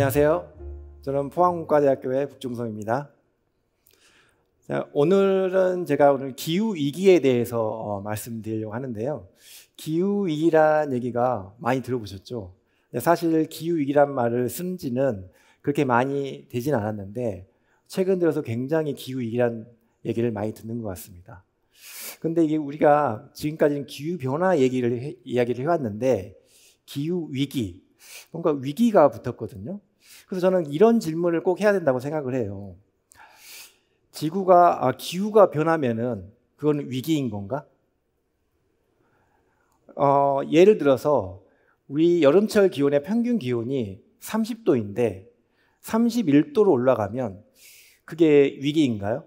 안녕하세요. 저는 포항공과대학교의 북중성입니다. 오늘은 제가 오늘 기후 위기에 대해서 어, 말씀드리려고 하는데요. 기후 위기란 얘기가 많이 들어보셨죠? 네, 사실 기후 위기란 말을 쓴지는 그렇게 많이 되진 않았는데 최근 들어서 굉장히 기후 위기란 얘기를 많이 듣는 것 같습니다. 근데 이게 우리가 지금까지는 기후 변화 얘기를 해, 이야기를 해왔는데 기후 위기 뭔가 위기가 붙었거든요. 그래서 저는 이런 질문을 꼭 해야 된다고 생각을 해요. 지구가 아, 기후가 변하면은 그건 위기인 건가? 어, 예를 들어서 우리 여름철 기온의 평균 기온이 30도인데 31도로 올라가면 그게 위기인가요?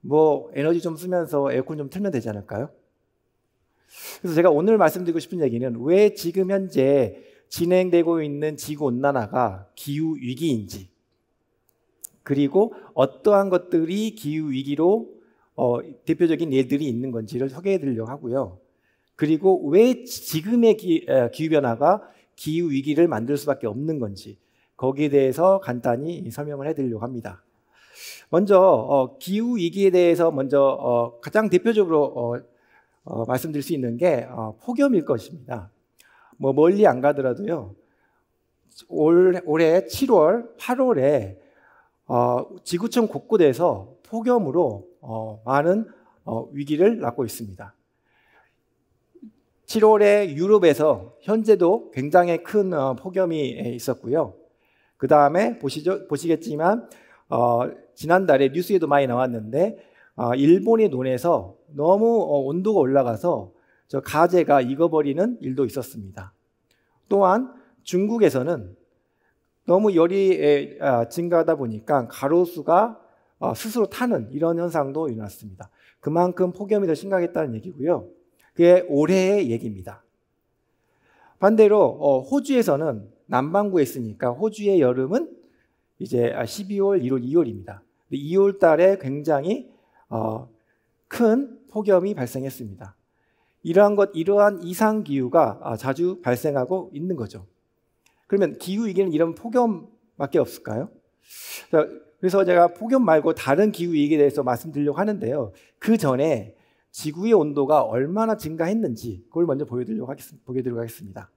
뭐 에너지 좀 쓰면서 에어컨 좀 틀면 되지 않을까요? 그래서 제가 오늘 말씀드리고 싶은 얘기는 왜 지금 현재 진행되고 있는 지구 온난화가 기후 위기인지 그리고 어떠한 것들이 기후 위기로 어, 대표적인 예들이 있는 건지를 소개해 드리려고 하고요. 그리고 왜 지금의 기, 에, 기후변화가 기후 위기를 만들 수밖에 없는 건지 거기에 대해서 간단히 설명을 해드리려고 합니다. 먼저 어, 기후 위기에 대해서 먼저 어, 가장 대표적으로 어, 어, 말씀드릴 수 있는 게 어, 폭염일 것입니다. 뭐 멀리 안 가더라도요. 올, 해 7월, 8월에 어, 지구촌 곳곳에서 폭염으로 어, 많은 어, 위기를 낳고 있습니다. 7월에 유럽에서 현재도 굉장히 큰 어, 폭염이 있었고요. 그 다음에 보시죠 보시겠지만 어, 지난달에 뉴스에도 많이 나왔는데 어, 일본의 논에서 너무 온도가 올라가서 저 가재가 익어버리는 일도 있었습니다. 또한 중국에서는 너무 열이 아, 증가하다 보니까 가로수가 어, 스스로 타는 이런 현상도 일어났습니다. 그만큼 폭염이 더 심각했다는 얘기고요. 그게 올해의 얘기입니다. 반대로 어, 호주에서는 남반구에 있으니까 호주의 여름은 이제 12월, 아, 1월, 2월입니다. 2월 달에 굉장히 어, 큰 폭염이 발생했습니다. 이러한 것, 이러한 이상 기후가 아, 자주 발생하고 있는 거죠. 그러면 기후 위기는 이런 폭염밖에 없을까요? 그래서 제가 폭염 말고 다른 기후 위기에 대해서 말씀드리려고 하는데요. 그 전에 지구의 온도가 얼마나 증가했는지 그걸 먼저 보여드리려고 하겠습 보여드리려고 하겠습니다.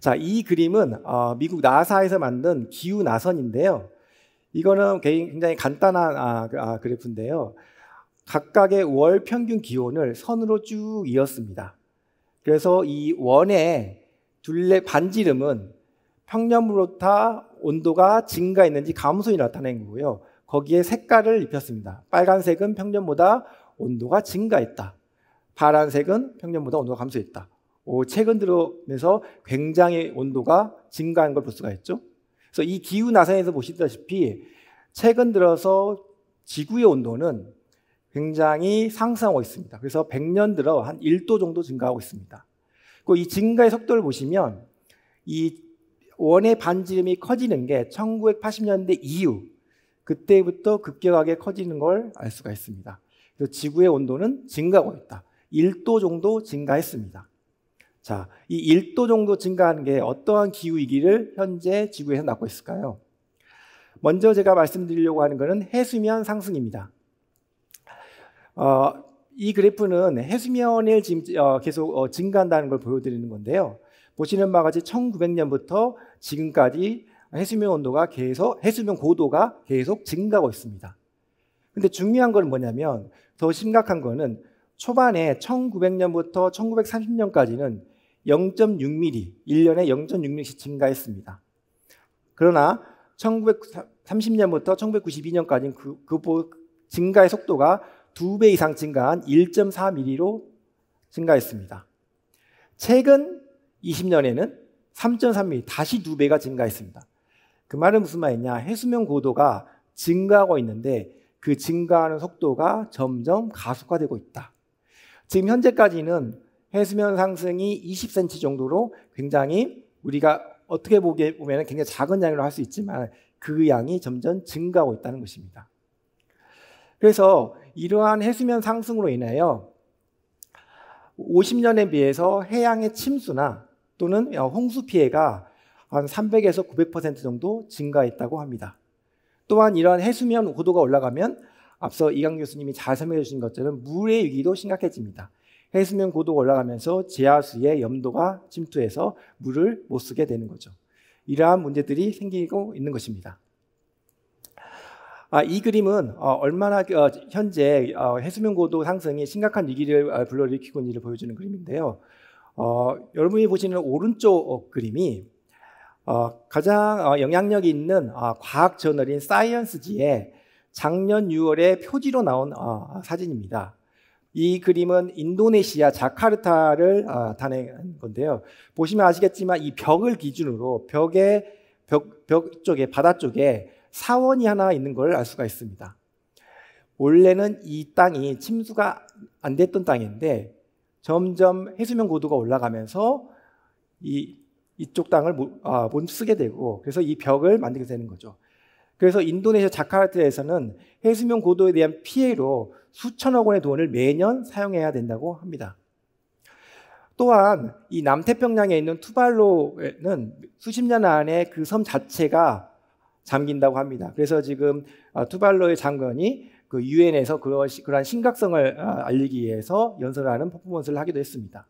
자, 이 그림은 어, 미국 나사에서 만든 기후 나선인데요. 이거는 굉장히 간단한 아, 그, 아, 그래프인데요. 각각의 월 평균 기온을 선으로 쭉 이었습니다. 그래서 이 원의 둘레 반지름은 평년보다 온도가 증가했는지 감소이 나타낸 거고요. 거기에 색깔을 입혔습니다. 빨간색은 평년보다 온도가 증가했다. 파란색은 평년보다 온도가 감소했다. 오, 최근 들어면서 굉장히 온도가 증가한 걸 볼 수가 있죠. 그래서 이 기후 나상에서 보시다시피 최근 들어서 지구의 온도는 굉장히 상승하고 있습니다. 그래서 100년 들어 한 1도 정도 증가하고 있습니다. 이 증가의 속도를 보시면 이 원의 반지름이 커지는 게 1980년대 이후 그때부터 급격하게 커지는 걸 알 수가 있습니다. 그래서 지구의 온도는 증가하고 있다. 1도 정도 증가했습니다. 자, 이 1도 정도 증가하는 게 어떠한 기후 위기를 현재 지구에서 낳고 있을까요? 먼저 제가 말씀드리려고 하는 것은 해수면 상승입니다. 어, 이 그래프는 해수면을 지금 어, 계속 어, 증가한다는 걸 보여드리는 건데요. 보시는 바와 같이 1900년부터 지금까지 해수면 온도가 계속 해수면 고도가 계속 증가하고 있습니다. 근데 중요한 건 뭐냐면 더 심각한 거는 초반에 1900년부터 1930년까지는 0.6mm, 1년에 0.6mm씩 증가했습니다. 그러나 1930년부터 1992년까지는 그, 그 증가의 속도가 2배 이상 증가한 1.4mm로 증가했습니다. 최근 20년에는 3.3mm, 다시 2배가 증가했습니다. 그 말은 무슨 말이냐? 해수면 고도가 증가하고 있는데 그 증가하는 속도가 점점 가속화되고 있다. 지금 현재까지는 해수면 상승이 20cm 정도로 굉장히 우리가 어떻게 보게 보면 굉장히 작은 양으로 할 수 있지만 그 양이 점점 증가하고 있다는 것입니다. 그래서 이러한 해수면 상승으로 인하여 50년에 비해서 해양의 침수나 또는 홍수 피해가 한 300에서 900% 정도 증가했다고 합니다. 또한 이러한 해수면 고도가 올라가면 앞서 이강 교수님이 잘 설명해 주신 것처럼 물의 위기도 심각해집니다. 해수면 고도가 올라가면서 지하수의 염도가 침투해서 물을 못 쓰게 되는 거죠. 이러한 문제들이 생기고 있는 것입니다. 아, 이 그림은 어, 얼마나 어, 현재 어, 해수면 고도 상승이 심각한 위기를 어, 불러일으키고 있는지를 보여주는 그림인데요. 어, 여러분이 보시는 오른쪽 어, 그림이 어, 가장 어, 영향력 이 있는 과학 저널인 사이언스지에 작년 6월에 표지로 나온 어, 사진입니다. 이 그림은 인도네시아 자카르타를 단행한 건데요. 보시면 아시겠지만 이 벽을 기준으로 벽에 벽, 벽 쪽에 바다 쪽에 사원이 하나 있는 걸 알 수가 있습니다. 원래는 이 땅이 침수가 안 됐던 땅인데 점점 해수면 고도가 올라가면서 이 이쪽 땅을 아, 못, 쓰게 되고 그래서 이 벽을 만들게 되는 거죠. 그래서 인도네시아 자카르타에서는 해수면 고도에 대한 피해로 수천억 원의 돈을 매년 사용해야 된다고 합니다. 또한 이 남태평양에 있는 투발로는 수십 년 안에 그 섬 자체가 잠긴다고 합니다. 그래서 지금 아, 투발러의 장관이 그 유엔에서 그러한 심각성을 아, 알리기 위해서 연설하는 퍼포먼스를 하기도 했습니다.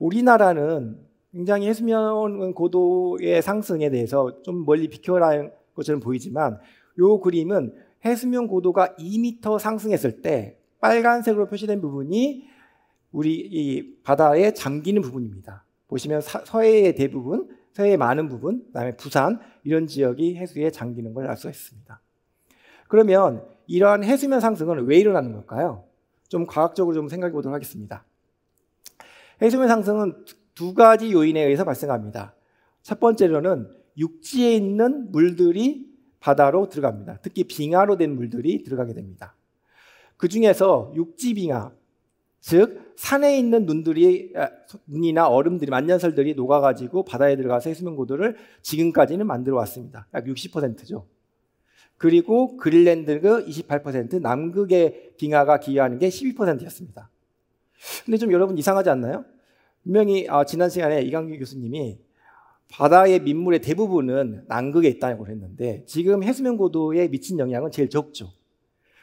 우리나라는 굉장히 해수면 고도의 상승에 대해서 좀 멀리 비켜라는 것처럼 보이지만 이 그림은 해수면 고도가 2m 상승했을 때 빨간색으로 표시된 부분이 우리 이 바다에 잠기는 부분입니다. 보시면 서해의 대부분 서해의 많은 부분, 그다음에 부산 이런 지역이 해수에 잠기는 걸 알 수 있습니다. 그러면 이러한 해수면 상승은 왜 일어나는 걸까요? 좀 과학적으로 좀 생각해 보도록 하겠습니다. 해수면 상승은 두 가지 요인에 의해서 발생합니다. 첫 번째로는 육지에 있는 물들이 바다로 들어갑니다. 특히 빙하로 된 물들이 들어가게 됩니다. 그 중에서 육지 빙하, 즉 산에 있는 눈들이 아, 눈이나 얼음들이 만년설들이 녹아가지고 바다에 들어가서 해수면 고도를 지금까지는 만들어 왔습니다. 약 60%죠. 그리고 그린랜드가 28%, 남극의 빙하가 기여하는 게 12%였습니다. 근데 좀 여러분 이상하지 않나요? 분명히 아, 지난 시간에 이강규 교수님이 바다의 민물의 대부분은 남극에 있다고 했는데 지금 해수면 고도에 미친 영향은 제일 적죠.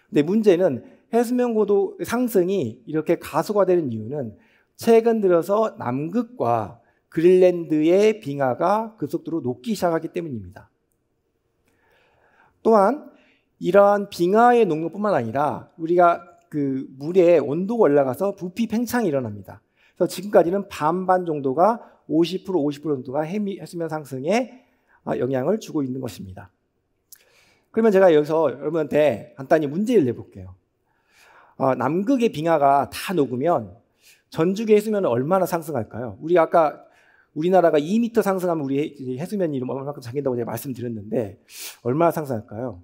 근데 문제는 해수면고도 상승이 이렇게 가소가 되는 이유는 최근 들어서 남극과 그린랜드의 빙하가 급속도로 그 녹기 시작하기 때문입니다. 또한 이러한 빙하의 농도뿐만 아니라 우리가 그 물의 온도가 올라가서 부피 팽창이 일어납니다. 그래서 지금까지는 반반 정도가 50% 50% 정도가 해수면 상승에 아, 영향을 주고 있는 것입니다. 그러면 제가 여기서 여러분한테 간단히 문제를 내볼게요. 어, 남극의 빙하가 다 녹으면 전주계 해수면은 얼마나 상승할까요? 우리 아까 우리나라가 2m 상승하면 우리 해수면이 얼마만큼 잠긴다고 제가 말씀드렸는데 얼마나 상승할까요?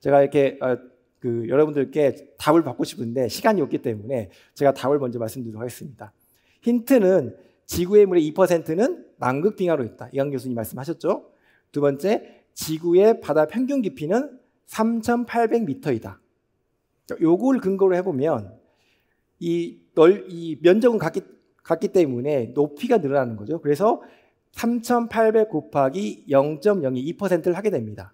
제가 이렇게 어, 그 여러분들께 답을 받고 싶은데 시간이 없기 때문에 제가 답을 먼저 말씀드리도록 하겠습니다. 힌트는 지구의 물의 2%는 남극 빙하로 있다. 이강 교수님 말씀하셨죠? 두 번째, 지구의 바다 평균 깊이는 3,800m이다. 요걸 근거로 해보면 이, 넓, 이 면적은 같기, 같기 때문에 높이가 늘어나는 거죠. 그래서 3,800 곱하기 0.022%를 하게 됩니다.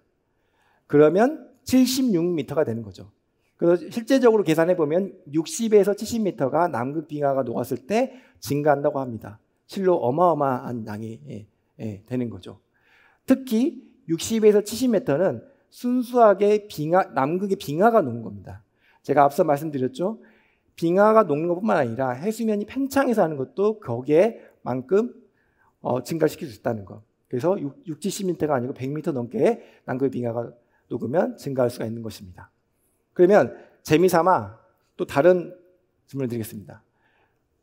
그러면 76m가 되는 거죠. 그래서 실제적으로 계산해 보면 60에서 70m가 남극 빙하가 녹았을 때 증가한다고 합니다. 실로 어마어마한 양이 예, 예, 되는 거죠. 특히 60에서 70m는 순수하게 빙하, 남극의 빙하가 녹은 겁니다. 제가 앞서 말씀드렸죠. 빙하가 녹는 것뿐만 아니라 해수면이 팽창해서 하는 것도 거기에만큼 어, 증가시킬 수 있다는 것. 그래서 6, 6 70m가 아니고 100m 넘게 남극 빙하가 녹으면 증가할 수가 있는 것입니다. 그러면 재미삼아 또 다른 질문을 드리겠습니다.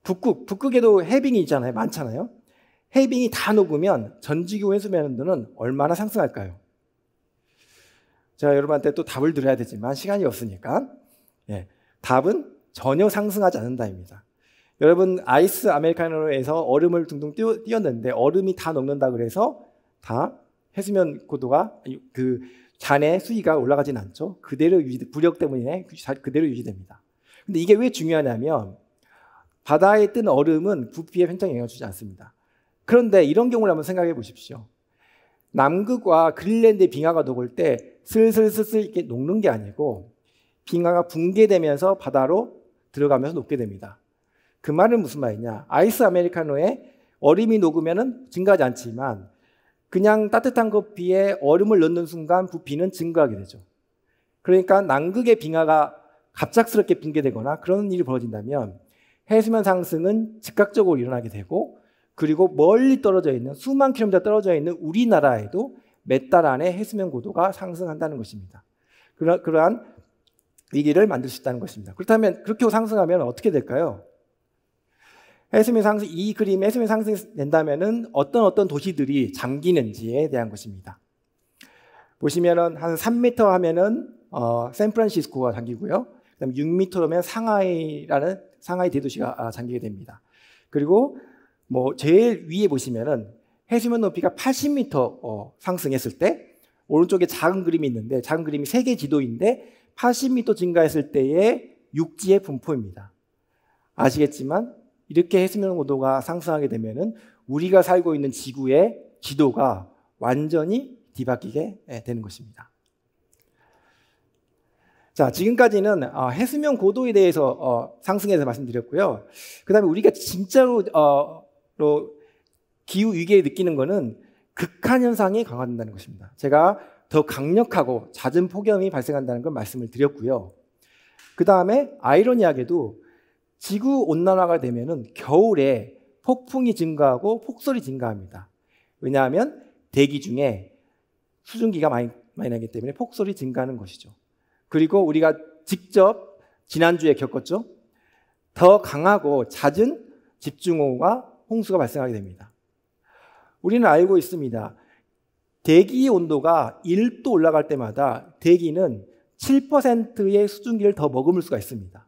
북극, 북극에도 해빙이 있잖아요. 많잖아요. 해빙이 다 녹으면 전지기후 해수면 온도는 얼마나 상승할까요? 제가 여러분한테 또 답을 드려야 되지만 시간이 없으니까 답은 전혀 상승하지 않는다입니다. 여러분 아이스 아메리카노에서 얼음을 둥둥 띄었는데 얼음이 다 녹는다 그래서 다 해수면 고도가 그 잔의 수위가 올라가진 않죠. 그대로 유지, 부력 때문에 그 그대로 유지됩니다. 근데 이게 왜 중요하냐면 바다에 뜬 얼음은 부피에 현장 영향을 주지 않습니다. 그런데 이런 경우를 한번 생각해 보십시오. 남극과 그린랜드 빙하가 녹을 때 슬슬슬슬 이렇게 녹는 게 아니고 빙하가 붕괴되면서 바다로 들어가면서 녹게 됩니다. 그 말은 무슨 말이냐? 아이스 아메리카노에 얼음이 녹으면 증가하지 않지만 그냥 따뜻한 커피에 얼음을 넣는 순간 부피는 증가하게 되죠. 그러니까남극의 빙하가 갑작스럽게 붕괴되거나 그런 일이 벌어진다면 해수면 상승은 즉각적으로 일어나게 되고 그리고 멀리 떨어져 있는 수만 킬로미터 떨어져 있는 우리나라에도 몇 달 안에 해수면 고도가 상승한다는 것입니다. 그러한 위기를 만들 수 있다는 것입니다. 그렇다면 그렇게 상승하면 어떻게 될까요? 해수면 상승 이 그림에 해수면 상승이 된다면은 어떤 어떤 도시들이 잠기는지에 대한 것입니다. 보시면은 한 3m 하면은 어, 샌프란시스코가 잠기고요. 그다음 6m면 상하이라는 상하이 대도시가 아, 잠기게 됩니다. 그리고 뭐 제일 위에 보시면은 해수면 높이가 80m 어, 상승했을 때 오른쪽에 작은 그림이 있는데 작은 그림이 세계 지도인데 80m 증가했을 때의 육지의 분포입니다. 아시겠지만 이렇게 해수면 고도가 상승하게 되면은 우리가 살고 있는 지구의 지도가 완전히 뒤바뀌게 예, 되는 것입니다. 자, 지금까지는 어, 해수면 고도에 대해서 어, 상승해서 말씀드렸고요. 그다음에 우리가 진짜로 어, 기후 위기에 느끼는 것은 극한 현상이 강화된다는 것입니다. 제가 더 강력하고 잦은 폭염이 발생한다는 걸 말씀을 드렸고요. 그 다음에 아이러니하게도 지구 온난화가 되면은 겨울에 폭풍이 증가하고 폭설이 증가합니다. 왜냐하면 대기 중에 수증기가 많이, 많이 나기 때문에 폭설이 증가하는 것이죠. 그리고 우리가 직접 지난주에 겪었죠. 더 강하고 잦은 집중호우가 홍수가 발생하게 됩니다. 우리는 알고 있습니다. 대기 온도가 1도 올라갈 때마다 대기는 7%의 수증기를 더 머금을 수가 있습니다.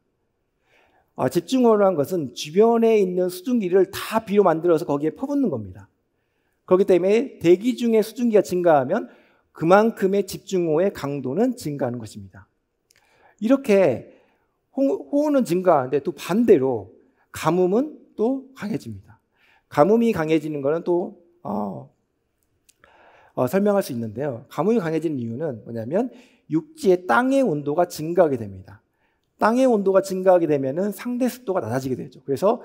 아, 집중호란 것은 주변에 있는 수증기를 다 비로 만들어서 거기에 퍼붓는 겁니다. 그렇기 때문에 대기 중에 수증기가 증가하면 그만큼의 집중호의 강도는 증가하는 것입니다. 이렇게 호우는 증가하는데 또 반대로 가뭄은 또 강해집니다. 가뭄이 강해지는 것은 또 어, 어, 설명할 수 있는데요. 가뭄이 강해지는 이유는 뭐냐면 육지의 땅의 온도가 증가하게 됩니다. 땅의 온도가 증가하게 되면은 상대 습도가 낮아지게 되죠. 그래서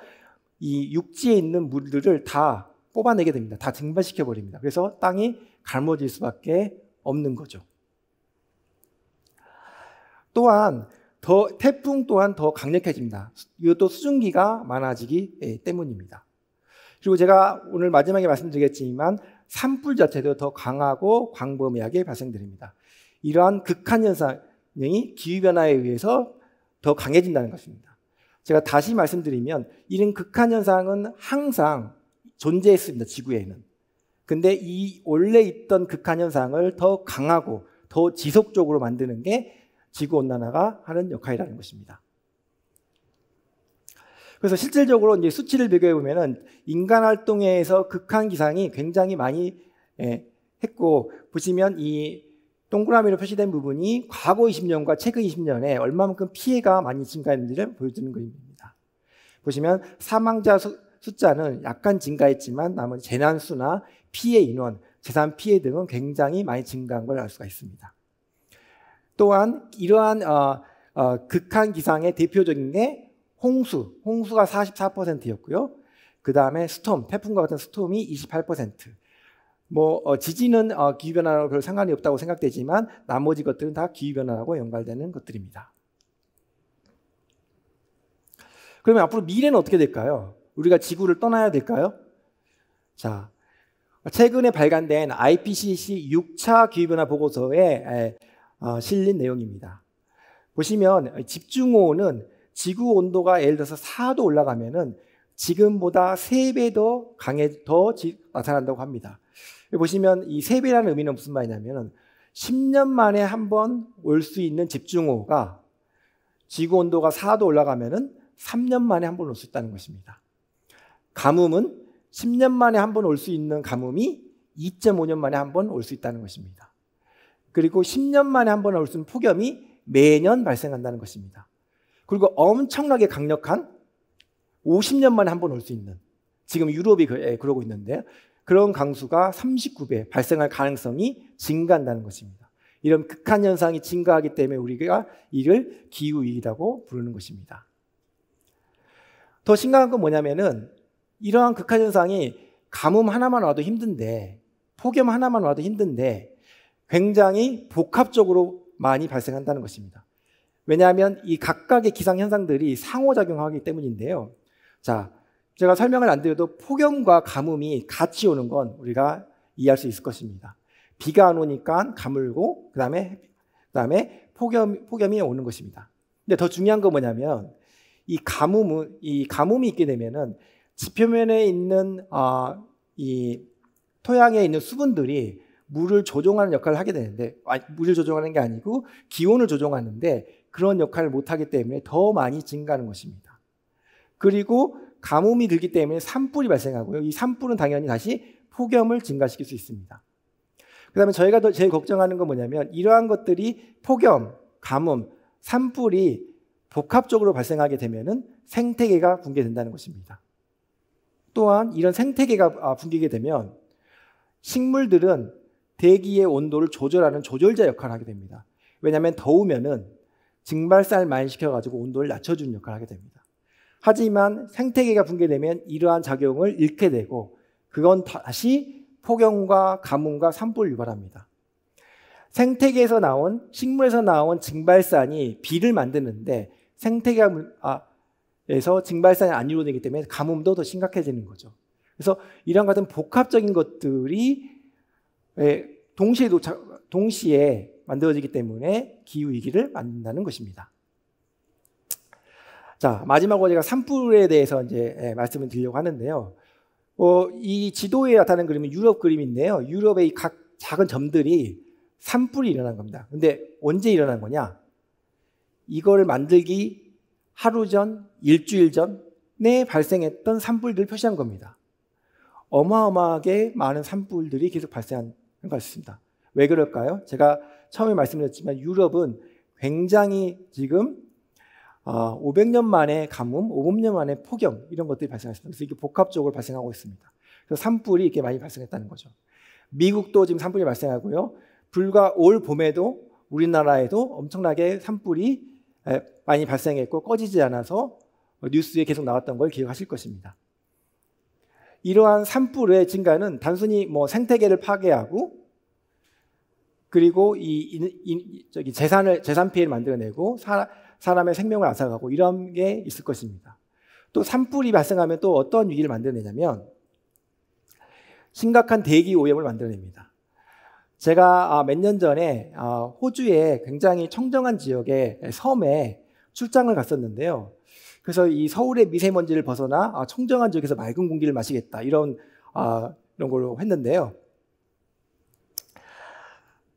이 육지에 있는 물들을 다 뽑아내게 됩니다. 다 증발시켜 버립니다. 그래서 땅이 갈무질 수밖에 없는 거죠. 또한 더 태풍 또한 더 강력해집니다. 이것도 수증기가 많아지기 예, 때문입니다. 그리고 제가 오늘 마지막에 말씀드리겠지만 산불 자체도 더 강하고 광범위하게 발생됩니다. 이러한 극한 현상이 기후변화에 의해서 더 강해진다는 것입니다. 제가 다시 말씀드리면 이런 극한 현상은 항상 존재했습니다. 지구에는. 근데 이 원래 있던 극한 현상을 더 강하고 더 지속적으로 만드는 게 지구 온난화가 하는 역할이라는 것입니다. 그래서 실질적으로 이제 수치를 비교해 보면은 인간 활동에서 극한 기상이 굉장히 많이 예, 했고 보시면 이 동그라미로 표시된 부분이 과거 20년과 최근 20년에 얼마만큼 피해가 많이 증가했는지를 보여주는 것입니다 보시면 사망자 수, 숫자는 약간 증가했지만 나머지 재난 수나 피해 인원, 재산 피해 등은 굉장히 많이 증가한 걸 알 수가 있습니다. 또한 이러한 어, 어, 극한 기상의 대표적인 게 홍수, 홍수가 44%였고요. 그 다음에 스톰, 태풍과 같은 스톰이 28%. 뭐 어, 지진은 어, 기후변화랑 별 상관이 없다고 생각되지만 나머지 것들은 다 기후변화하고 연관되는 것들입니다. 그러면 앞으로 미래는 어떻게 될까요? 우리가 지구를 떠나야 될까요? 자, 최근에 발간된 IPCC 6차 기후변화 보고서에 에, 어, 실린 내용입니다. 보시면 집중호우는 지구 온도가 예를 들어서 4도 올라가면은 지금보다 3배 더 강해 더 지, 나타난다고 합니다. 보시면 이 3배라는 의미는 무슨 말이냐면 10년 만에 한 번 올 수 있는 집중호우가 지구 온도가 4도 올라가면은 3년 만에 한 번 올 수 있다는 것입니다. 가뭄은 10년 만에 한 번 올 수 있는 가뭄이 2.5년 만에 한 번 올 수 있다는 것입니다. 그리고 10년 만에 한 번 올 수 있는 폭염이 매년 발생한다는 것입니다. 그리고 엄청나게 강력한 50년 만에 한 번 올 수 있는 지금 유럽이 그, 예, 그러고 있는데 그런 강수가 39배 발생할 가능성이 증가한다는 것입니다. 이런 극한 현상이 증가하기 때문에 우리가 이를 기후 위기라고 부르는 것입니다. 더 심각한 건 뭐냐면은 이러한 극한 현상이 가뭄 하나만 와도 힘든데 폭염 하나만 와도 힘든데 굉장히 복합적으로 많이 발생한다는 것입니다. 왜냐하면 이 각각의 기상 현상들이 상호작용하기 때문인데요. 자, 제가 설명을 안 드려도 폭염과 가뭄이 같이 오는 건 우리가 이해할 수 있을 것입니다. 비가 안 오니까 가물고 그다음에 그다음에 폭염 폭염이 오는 것입니다. 근데 더 중요한 건 뭐냐면 이 가뭄은 이 가뭄이 있게 되면은 지표면에 있는 아이 토양에 있는 수분들이 물을 조종하는 역할을 하게 되는데 물을 조종하는 게 아니고 기온을 조종하는데 그런 역할을 못하기 때문에 더 많이 증가하는 것입니다. 그리고 가뭄이 들기 때문에 산불이 발생하고요. 이 산불은 당연히 다시 폭염을 증가시킬 수 있습니다. 그 다음에 저희가 더 제일 걱정하는 건 뭐냐면 이러한 것들이 폭염, 가뭄, 산불이 복합적으로 발생하게 되면은 생태계가 붕괴된다는 것입니다. 또한 이런 생태계가 아, 붕괴게 되면 식물들은 대기의 온도를 조절하는 조절자 역할을 하게 됩니다. 왜냐하면 더우면은 증발살 많이 시켜가지고 온도를 낮춰주는 역할을 하게 됩니다. 하지만 생태계가 붕괴되면 이러한 작용을 잃게 되고 그건 다시 폭염과 가뭄과 산불을 유발합니다. 생태계에서 나온 식물에서 나온 증발산이 비를 만드는데 생태계에서 아, 증발산이 안 이루어지기 때문에 가뭄도 더 심각해지는 거죠. 그래서 이런 같은 복합적인 것들이 동시에, 동시에 만들어지기 때문에 기후위기를 만든다는 것입니다. 자, 마지막으로 제가 산불에 대해서 이제 예, 말씀을 드리려고 하는데요. 어, 이 지도에 나타난 그림은 유럽 그림인데요. 유럽의 각 작은 점들이 산불이 일어난 겁니다. 근데 언제 일어난 거냐? 이걸 만들기 하루 전, 일주일 전에 발생했던 산불들을 표시한 겁니다. 어마어마하게 많은 산불들이 계속 발생한 것 같습니다. 왜 그럴까요? 제가 처음에 말씀드렸지만 유럽은 굉장히 지금 500년 어, 만에 가뭄, 500년 만에 폭염 이런 것들이 발생했습니다. 그래서 이게 복합적으로 발생하고 있습니다. 그래서 산불이 이렇게 많이 발생했다는 거죠. 미국도 지금 산불이 발생하고요. 불과 올 봄에도 우리나라에도 엄청나게 산불이 많이 발생했고 꺼지지 않아서 뉴스에 계속 나왔던 걸 기억하실 것입니다. 이러한 산불의 증가는 단순히 뭐 생태계를 파괴하고 그리고 이, 이, 이 저기 재산을 재산 피해를 만들어내고 사, 사람의 생명을 앗아가고 이런 게 있을 것입니다. 또 산불이 발생하면 또 어떤 위기를 만들어내냐면 심각한 대기 오염을 만들어냅니다. 제가 아, 몇 년 전에 아, 호주의 굉장히 청정한 지역의 섬에 출장을 갔었는데요. 그래서 이 서울의 미세먼지를 벗어나 아, 청정한 지역에서 맑은 공기를 마시겠다 이런 이런 걸로 했는데요.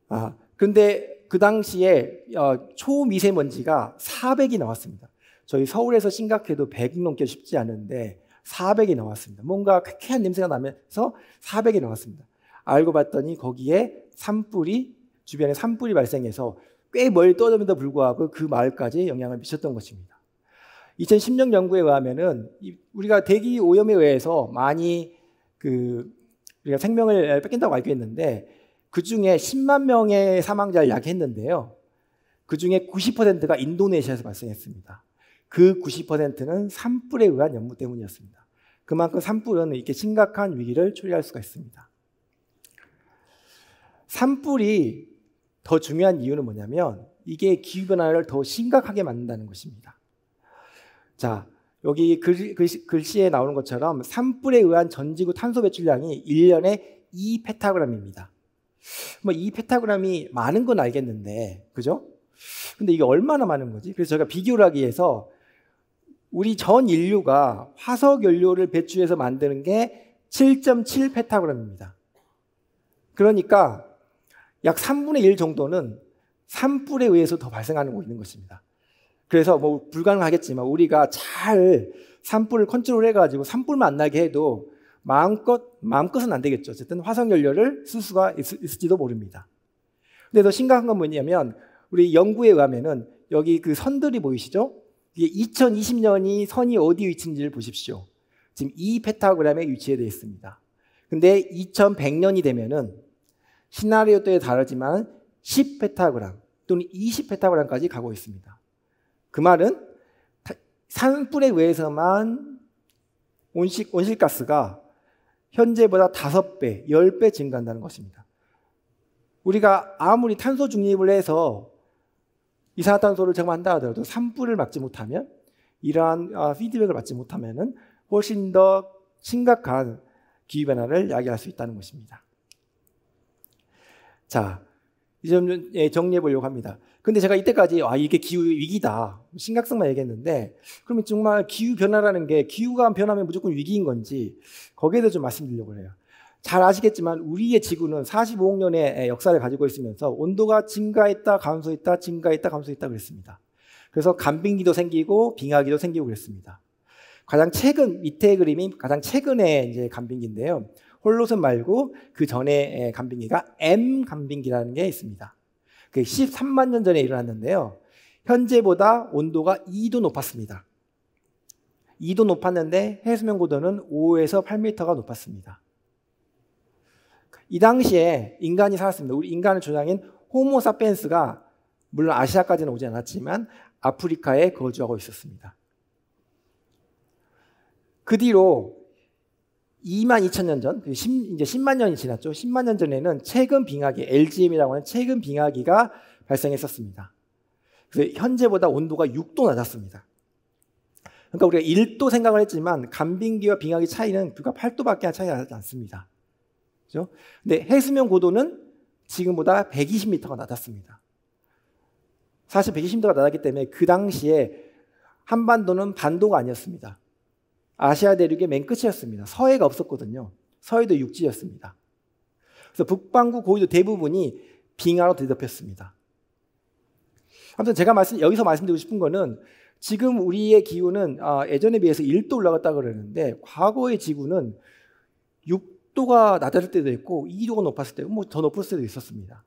아, 근데 그 당시에 어, 초미세먼지가 400이 나왔습니다. 저희 서울에서 심각해도 100넘게 쉽지 않은데 400이 나왔습니다. 뭔가 쾌쾌한 냄새가 나면서 400이 나왔습니다. 알고 봤더니 거기에 산불이 주변에 산불이 발생해서 꽤 멀리 떨어짐에도 불구하고 그 마을까지 영향을 미쳤던 것입니다. 2016 연구에 의하면은 우리가 대기 오염에 의해서 많이 그 우리가 생명을 뺏긴다고 알고 있는데 그 중에 10만 명의 사망자를 약했는데요. 그 중에 90%가 인도네시아에서 발생했습니다. 그 90%는 산불에 의한 연무 때문이었습니다. 그만큼 산불은 이렇게 심각한 위기를 초래할 수가 있습니다. 산불이 더 중요한 이유는 뭐냐면 이게 기후변화를 더 심각하게 만든다는 것입니다. 자, 여기 글, 글씨, 에 나오는 것처럼 산불에 의한 전 지구 탄소 배출량이 1년에 2 페타그램입니다. 뭐이 페타그램이 많은 건 알겠는데, 그죠? 근데 이게 얼마나 많은 거지? 그래서 제가 비교를 하기 위해서 우리 전 인류가 화석 연료를 배출해서 만드는 게 7.7 페타그램입니다. 그러니까 약 3분의 1 정도는 산불에 의해서 더 발생하는 있는 것입니다. 그래서 뭐 불가능하겠지만 우리가 잘 산불을 컨트롤해가지고 산불만 안 나게 해도 마음껏, 마음껏은 안 되겠죠. 어쨌든 화석연료를 쓸 수가 있, 을지도 모릅니다. 근데 더 심각한 건 뭐냐면 우리 연구에 의하면은 여기 그 선들이 보이시죠? 이게 2020년이 선이 어디 위치인지를 보십시오. 지금 이 페타그램에 위치되어 해 있습니다. 근데 2100년이 되면은 시나리오 때에 다르지만 10페타그램 또는 20페타그램까지 가고 있습니다. 그 말은 산불에 의해서만 온실, 온실가스가 현재보다 5배, 10배 증가한다는 것입니다. 우리가 아무리 탄소 중립을 해서 이산화탄소를 제거한다 하더라도 산불을 막지 못하면 이러한 아, 피드백을 받지 못하면 훨씬 더 심각한 기후변화를 야기할 수 있다는 것입니다. 자, 이점 예, 정리해 보려고 합니다. 근데 제가 이때까지 아 이게 기후 위기다 심각성만 얘기했는데 그러면 정말 기후 변화라는 게 기후가 변하면 무조건 위기인 건지 거기에 대해서 좀 말씀드리려고 해요. 잘 아시겠지만 우리의 지구는 45억 년의 역사를 가지고 있으면서 온도가 증가했다 감소했다 증가했다 감소했다 그랬습니다. 그래서 간빙기도 생기고 빙하기도 생기고 그랬습니다. 가장 최근 밑에 그림이 가장 최근의 이제 간빙기인데요. 홀로선 말고 그 전에 간빙기가 M 간빙기라는 게 있습니다. 그 13만 년 전에 일어났는데요. 현재보다 온도가 2도 높았습니다. 2도 높았는데 해수면 고도는 5에서 8m가 높았습니다. 이 당시에 인간이 살았습니다. 우리 인간의 조상인 호모사피엔스가 물론 아시아까지는 오지 않았지만 아프리카에 거주하고 있었습니다. 그 뒤로 2만 2천 년 전, 10, 그 이제 10만 년이 지났죠. 10만 년 전에는 최근 빙하기, LGM이라고 하는 최근 빙하기가 발생했었습니다. 그래서 현재보다 온도가 6도 낮았습니다. 그러니까 우리가 1도 생각을 했지만 간빙기와 빙하기 차이는 불과 8도밖에 차이 나지 않습니다. 그죠? 근데 해수면 고도는 지금보다 120m가 낮았습니다. 사실 120m가 낮았기 때문에 그 당시에 한반도는 반도가 아니었습니다. 아시아 대륙의 맨 끝이었습니다. 서해가 없었거든요. 서해도 육지였습니다. 그래서 북반구 고위도 대부분이 빙하로 뒤덮였습니다. 아무튼 제가 말씀, 여기서 말씀드리고 싶은 거는 지금 우리의 기후는 아, 예전에 비해서 1도 올라갔다 그러는데 과거의 지구는 6도가 낮아질 때도 있고 2도가 높았을 때고 뭐더 높을 때도 있었습니다.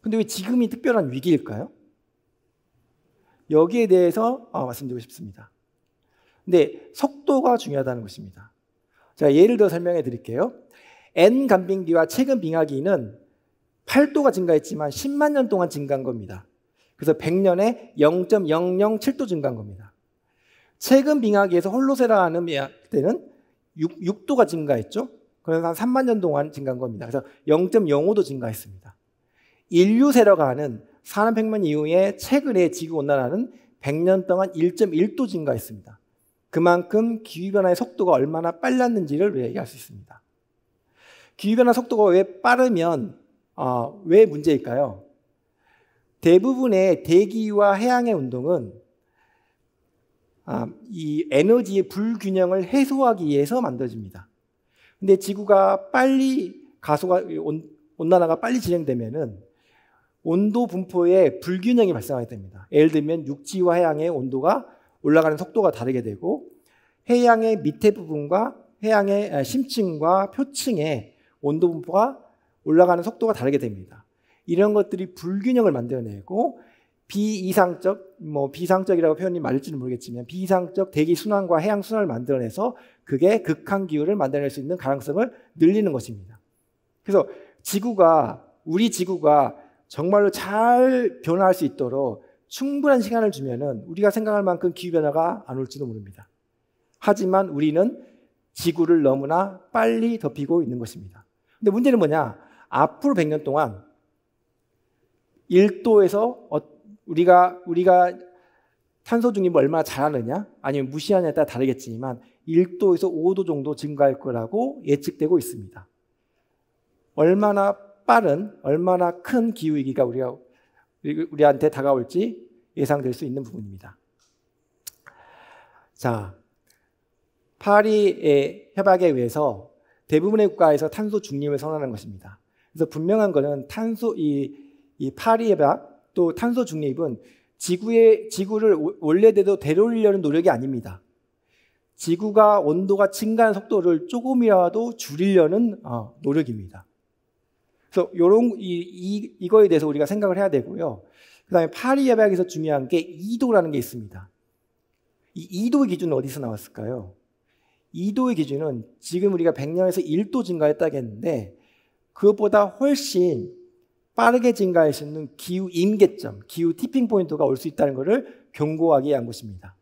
근데 왜 지금이 특별한 위기일까요? 여기에 대해서 아, 말씀드리고 싶습니다. 근데 속도가 중요하다는 것입니다. 제가 예를 들어 설명해 드릴게요. N 간빙기와 최근 빙하기는 8도가 증가했지만 10만 년 동안 증가한 겁니다. 그래서 100년에 0.007도 증가한 겁니다. 최근 빙하기에서 홀로세라하는 때는 6, 도가 증가했죠. 그래서 한 3만 년 동안 증가한 겁니다. 그래서 0.05도 증가했습니다. 인류 세라가는 산업혁명 이후에 최근에 지구온난화는 100년 동안 1.1도 증가했습니다. 그만큼 기후변화의 속도가 얼마나 빨랐는지를 얘기할 수 있습니다. 기후변화 속도가 왜 빠르면, 어, 왜 문제일까요? 대부분의 대기와 해양의 운동은 아, 이 에너지의 불균형을 해소하기 위해서 만들어집니다. 근데 지구가 빨리 가소가 온, 온난화가 빨리 진행되면은 온도 분포에 불균형이 발생하게 됩니다. 예를 들면 육지와 해양의 온도가 올라가는 속도가 다르게 되고 해양의 밑에 부분과 해양의 심층과 표층의 온도 분포가 올라가는 속도가 다르게 됩니다. 이런 것들이 불균형을 만들어내고 비이상적, 뭐 비상적이라고 표현이 맞을지는 모르겠지만 비이상적 대기 순환과 해양 순환을 만들어내서 그게 극한 기후를 만들어낼 수 있는 가능성을 늘리는 것입니다. 그래서 지구가 우리 지구가 정말로 잘 변화할 수 있도록 충분한 시간을 주면은 우리가 생각할 만큼 기후변화가 안 올지도 모릅니다. 하지만 우리는 지구를 너무나 빨리 덮이고 있는 것입니다. 근데 문제는 뭐냐? 앞으로 100년 동안 1도에서 어, 우리가, 우리가 탄소 중립을 얼마나 잘하느냐 아니면 무시하느냐에 따라 다르겠지만 1도에서 5도 정도 증가할 거라고 예측되고 있습니다. 얼마나 빠른, 얼마나 큰 기후위기가 우리가 우리한테 다가올지 예상될 수 있는 부분입니다. 자, 파리의 협약에 의해서 대부분의 국가에서 탄소 중립을 선언하는 것입니다. 그래서 분명한 것은 탄소 이, 이 파리 협약 또 탄소 중립은 지구의 지구를 원래대로 되돌리려는 노력이 아닙니다. 지구가 온도가 증가하 속도를 조금이라도 줄이려는 어, 노력입니다. 그래서 요런 이, 이 이거에 대해서 우리가 생각을 해야 되고요. 그다음에 파리 협약에서 중요한 게 이도라는 게 있습니다. 이 이도의 기준은 어디서 나왔을까요? 이도의 기준은 지금 우리가 100년에서 1도 증가했다고 했는데 그것보다 훨씬 빠르게 증가할 수 있는 기후 임계점, 기후 티핑 포인트가 올 수 있다는 것을 경고하기 위한 것입니다.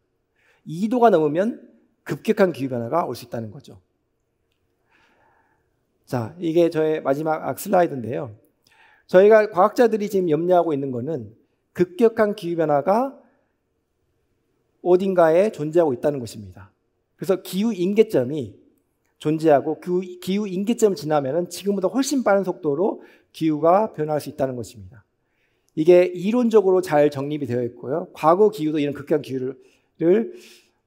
2도가 넘으면 급격한 기후 변화가 올 수 있다는 거죠. 자, 이게 저의 마지막 슬라이드인데요. 저희가 과학자들이 지금 염려하고 있는 것은 급격한 기후변화가 어딘가에 존재하고 있다는 것입니다. 그래서 기후 인계점이 존재하고 기후 인계점지나면 지금보다 훨씬 빠른 속도로 기후가 변화할 수 있다는 것입니다. 이게 이론적으로 잘 정립이 되어 있고요. 과거 기후도 이런 극한 기후를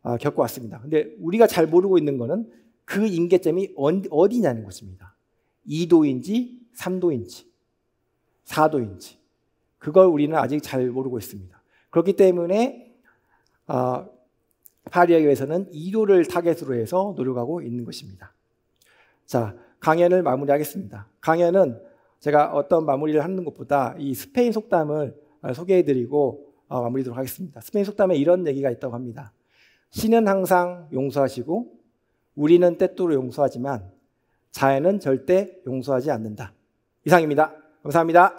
아, 겪어왔습니다. 근데 우리가 잘 모르고 있는 것은 그 임계점이 어디냐는 것입니다. 2도인지 3도인지 4도인지 그걸 우리는 아직 잘 모르고 있습니다. 그렇기 때문에 어, 아, 파리에의해서는 2도를 타겟으로 해서 노력하고 있는 것입니다. 자, 강연을 마무리하겠습니다. 강연은 제가 어떤 마무리를 하는 것보다 이 스페인 속담을 아, 소개해드리고 아, 마무리하도록 하겠습니다. 스페인 속담에 이런 얘기가 있다고 합니다. 신은 항상 용서하시고 우리는 때때로 용서하지만 자해는 절대 용서하지 않는다. 이상입니다. 감사합니다.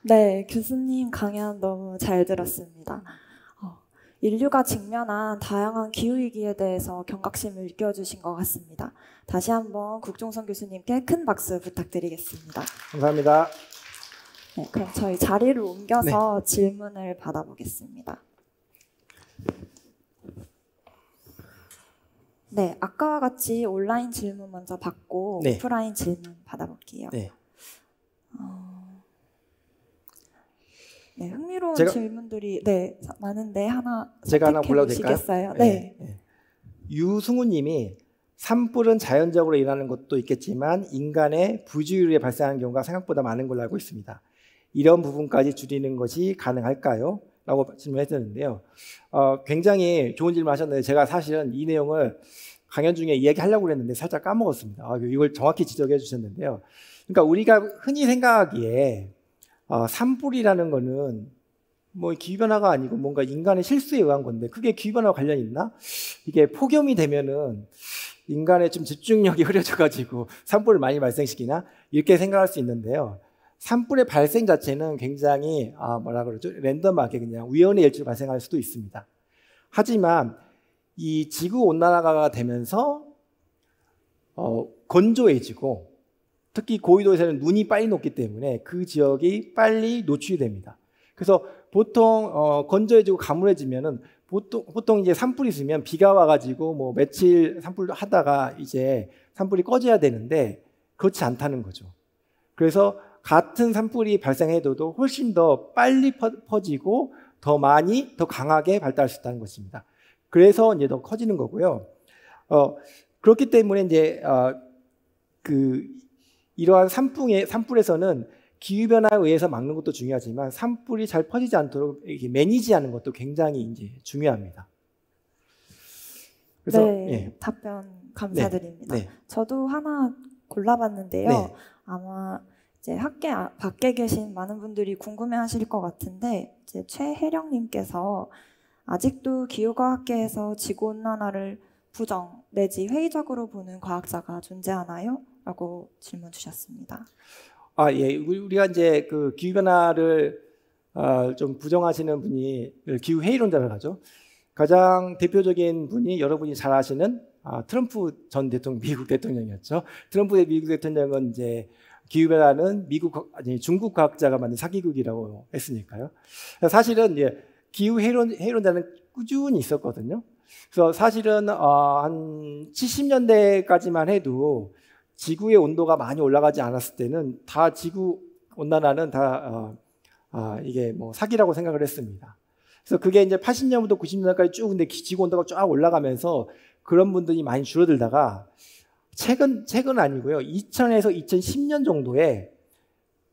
네, 교수님 강연 너무 잘 들었습니다. 어, 인류가 직면한 다양한 기후위기에 대해서 경각심을 일깨주신것 같습니다. 다시 한번 국종선 교수님께 큰 박수 부탁드리겠습니다. 감사합니다. 네, 그럼 저희 자리를 옮겨서 네. 질문을 받아보겠습니다. 네, 아까와 같이 온라인 질문 먼저 받고 네. 오프라인 질문 받아볼게요. 네. 어, 네 흥미로운 제가... 질문들이 네 많은데 하나 제가 하나 골라도 될까요? 네. 네. 네. 유승우님이 산불은 자연적으로 일하는 것도 있겠지만 인간의 부주의에 발생하는 경우가 생각보다 많은 걸로 알고 있습니다. 이런 부분까지 줄이는 것이 가능할까요? 라고 질문 했었는데요. 어, 굉장히 좋은 질문 하셨는데 제가 사실은 이 내용을 강연 중에 이야기하려고 그랬는데 살짝 까먹었습니다. 아, 그, 이걸 정확히 지적해 주셨는데요. 그러니까 우리가 흔히 생각하기에 어, 산불이라는 거는 뭐 기후변화가 아니고 뭔가 인간의 실수에 의한 건데 그게 기후변화와 관련이 있나? 이게 폭염이 되면은 인간의 좀 집중력이 흐려져가지고 산불을 많이 발생시키나? 이렇게 생각할 수 있는데요. 산불의 발생 자체는 굉장히 아 뭐라 그러죠? 랜덤하게 그냥 우연의 일치로 발생할 수도 있습니다. 하지만 이 지구 온난화가 되면서 어, 건조해지고 특히 고위도에서는 눈이 빨리 녹기 때문에 그 지역이 빨리 노출이 됩니다. 그래서 보통 어, 건조해지고 가물해지면은 보통 보통 이제 산불이 있으면 비가 와가지고 뭐 며칠 산불 하다가 이제 산불이 꺼져야 되는데 그렇지 않다는 거죠. 그래서 같은 산불이 발생해도 도 훨씬 더 빨리 퍼지고 더 많이 더 강하게 발달할 수 있다는 것입니다. 그래서 이제 더 커지는 거고요. 어, 그렇기 때문에 이제 어, 그 이러한 산풍에 산불에서는 기후 변화에 의해서 막는 것도 중요하지만 산불이 잘 퍼지지 않도록 이렇게 매니지하는 것도 굉장히 이제 중요합니다. 그래서 네, 예. 답변 네, 감사드립니다. 네, 네. 저도 하나 골라봤는데요. 네. 아마 이제 학계 아, 밖에 계신 많은 분들이 궁금해하실 것 같은데 이제 최혜령님께서 아직도 기후과학계에서 지구온난화를 부정 내지 회의적으로 보는 과학자가 존재하나요? 라고 질문 주셨습니다. 아, 예. 우리가 이제 그 기후변화를 어, 좀 부정하시는 분이 기후회의론자라 하죠. 가장 대표적인 분이 여러분이 잘 아시는 아, 트럼프 전 대통령, 미국 대통령이었죠. 트럼프 미국 대통령은 이제 기후변화는 미국 아니 중국 과학자가 만든 사기극이라고 했으니까요. 사실은 예, 기후 해론 해론자는 꾸준히 있었거든요. 그래서 사실은 어, 한 70년대까지만 해도 지구의 온도가 많이 올라가지 않았을 때는 다 지구 온난화는 다 어, 아, 이게 뭐 사기라고 생각을 했습니다. 그래서 그게 이제 80년부터 90년까지 쭉 근데 지구 온도가 쫙 올라가면서 그런 분들이 많이 줄어들다가 최근 최근 아니고요. 2000에서 2010년 정도에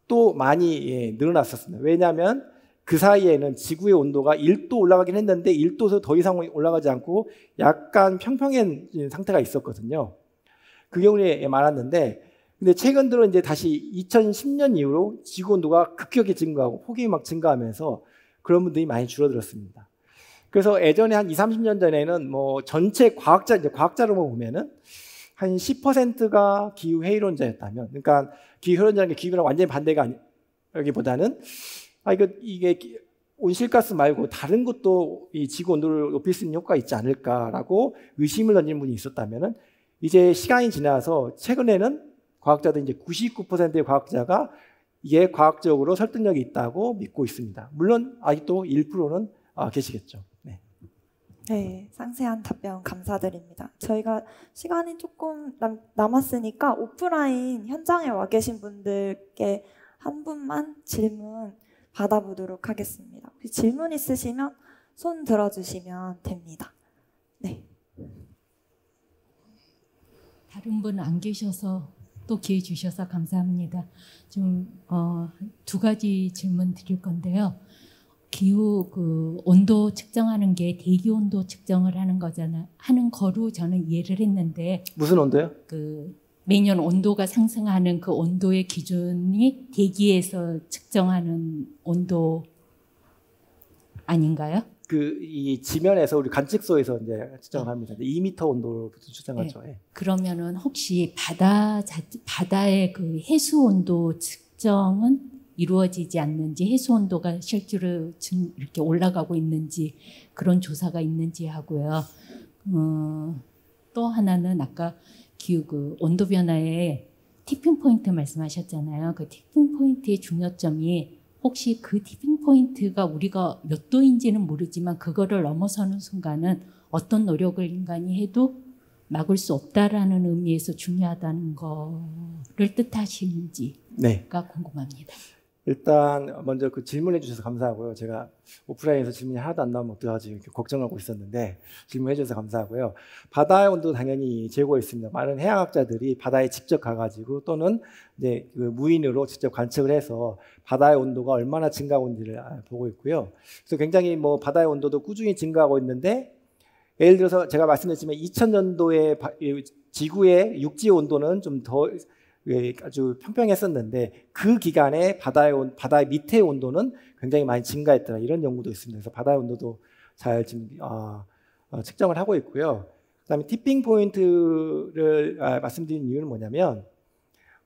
또 많이 예, 늘어났었습니다. 왜냐하면 그 사이에는 지구의 온도가 1도 올라가긴 했는데 1도에서 더 이상 올라가지 않고 약간 평평한 상태가 있었거든요. 그 경우에 많았는데 근데 최근 들어 이제 다시 2010년 이후로 지구 온도가 급격히 증가하고 폭이 막 증가하면서 그런 분들이 많이 줄어들었습니다. 그래서 예전에 한 2, 30년 전에는 뭐 전체 과학자 이제 과학자로 보면은 한 10%가 기후회의론자였다면, 그러니까 기후회의론자는 기후랑 완전히 반대가 아니, 기보다는 아, 이거, 이게 온실가스 말고 다른 것도 이 지구 온도를 높일 수 있는 효과가 있지 않을까라고 의심을 던진 분이 있었다면은, 이제 시간이 지나서 최근에는 과학자들 이제 99%의 과학자가 이게 과학적으로 설득력이 있다고 믿고 있습니다. 물론 아직도 1%는 아, 계시겠죠. 네, 상세한 답변 감사드립니다. 저희가 시간이 조금 남, 남았으니까 오프라인 현장에 와 계신 분들께 한 분만 질문 받아보도록 하겠습니다. 질문 있으시면 손 들어주시면 됩니다. 네. 다른 분 안 계셔서 또 기회 주셔서 감사합니다. 좀두 어, 가지 질문 드릴 건데요. 기후 그 온도 측정하는 게 대기 온도 측정을 하는 거잖아. 하는 거로 저는 이해를 했는데 무슨 온도요? 그 매년 온도가 상승하는 그 온도의 기준이 대기에서 측정하는 온도 아닌가요? 그 이 지면에서 우리 관측소에서 이제 측정합니다. 네. 2m 온도부터 측정하죠. 네. 예. 그러면은 혹시 바다 자, 바다의 그 해수 온도 측정은 이루어지지 않는지 해수 온도가 실제로 이렇게 올라가고 있는지 그런 조사가 있는지 하고요. 어, 또 하나는 아까 기후 그 온도 변화의 티핑 포인트 말씀하셨잖아요. 그 티핑 포인트의 중요점이 혹시 그 티핑 포인트가 우리가 몇 도인지는 모르지만 그거를 넘어서는 순간은 어떤 노력을 인간이 해도 막을 수 없다라는 의미에서 중요하다는 거를 뜻하시는지가 네. 궁금합니다. 일단 먼저 그 질문해 주셔서 감사하고요. 제가 오프라인에서 질문이 하나도 안 나오면 어떡하지 걱정하고 있었는데 질문해 주셔서 감사하고요. 바다의 온도 당연히 재고 있습니다. 많은 해양학자들이 바다에 직접 가가지고 또는 이제 그 무인으로 직접 관측을 해서 바다의 온도가 얼마나 증가하고 있는지를 아, 보고 있고요. 그래서 굉장히 뭐 바다의 온도도 꾸준히 증가하고 있는데 예를 들어서 제가 말씀드렸지만 2000년도에 지구의 육지 온도는 좀더 아주 평평했었는데 그 기간에 바다의 온, 바다의 밑의 온도는 굉장히 많이 증가했더라 이런 연구도 있습니다. 그래서 바다의 온도도 잘 지금 어, 어, 측정을 하고 있고요. 그다음에 티핑 포인트를 아, 말씀드린 이유는 뭐냐면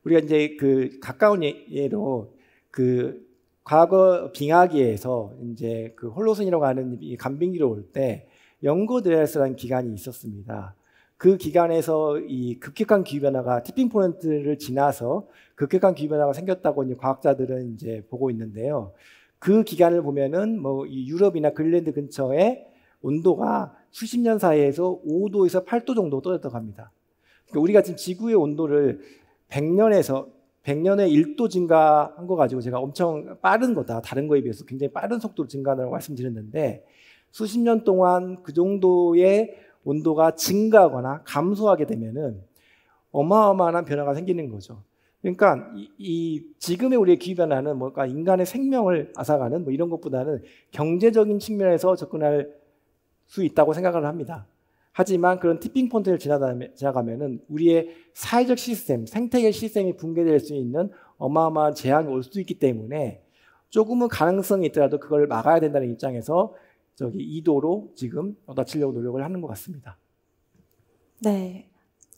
우리가 이제 그 가까운 예, 예로 그 과거 빙하기에서 이제 그 홀로선이라고 하는 이 간빙기로 올 때 영고드레스라는 기간이 있었습니다. 그 기간에서 이 급격한 기후 변화가 티핑 포인트를 지나서 급격한 기후 변화가 생겼다고 이제 과학자들은 이제 보고 있는데요. 그 기간을 보면은 뭐 이 유럽이나 그린랜드 근처에 온도가 수십 년 사이에서 5도에서 8도 정도 떨어졌다고 합니다. 그러니까 우리가 지금 지구의 온도를 100년에서 100년에 1도 증가한 거 가지고 제가 엄청 빠른 거다. 다른 거에 비해서 굉장히 빠른 속도로 증가한다고 말씀드렸는데 수십 년 동안 그 정도의 온도가 증가하거나 감소하게 되면은 어마어마한 변화가 생기는 거죠. 그러니까 이, 이 지금의 우리의 기후 변화는 뭔가 인간의 생명을 앗아가는 뭐 이런 것보다는 경제적인 측면에서 접근할 수 있다고 생각을 합니다. 하지만 그런 티핑 포인트를 지나가면은 우리의 사회적 시스템, 생태계 시스템이 붕괴될 수 있는 어마어마한 재앙이 올 수도 있기 때문에 조금은 가능성이 있더라도 그걸 막아야 된다는 입장에서 저기 이도로 지금 낮치려고 노력을 하는 것 같습니다. 네.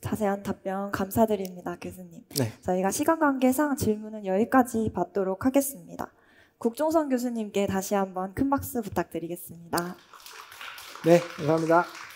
자세한 답변 감사드립니다, 교수님. 네. 저희가 시간 관계상 질문은 여기까지 받도록 하겠습니다. 국종선 교수님께 다시 한번 큰 박수 부탁드리겠습니다. 네, 감사합니다.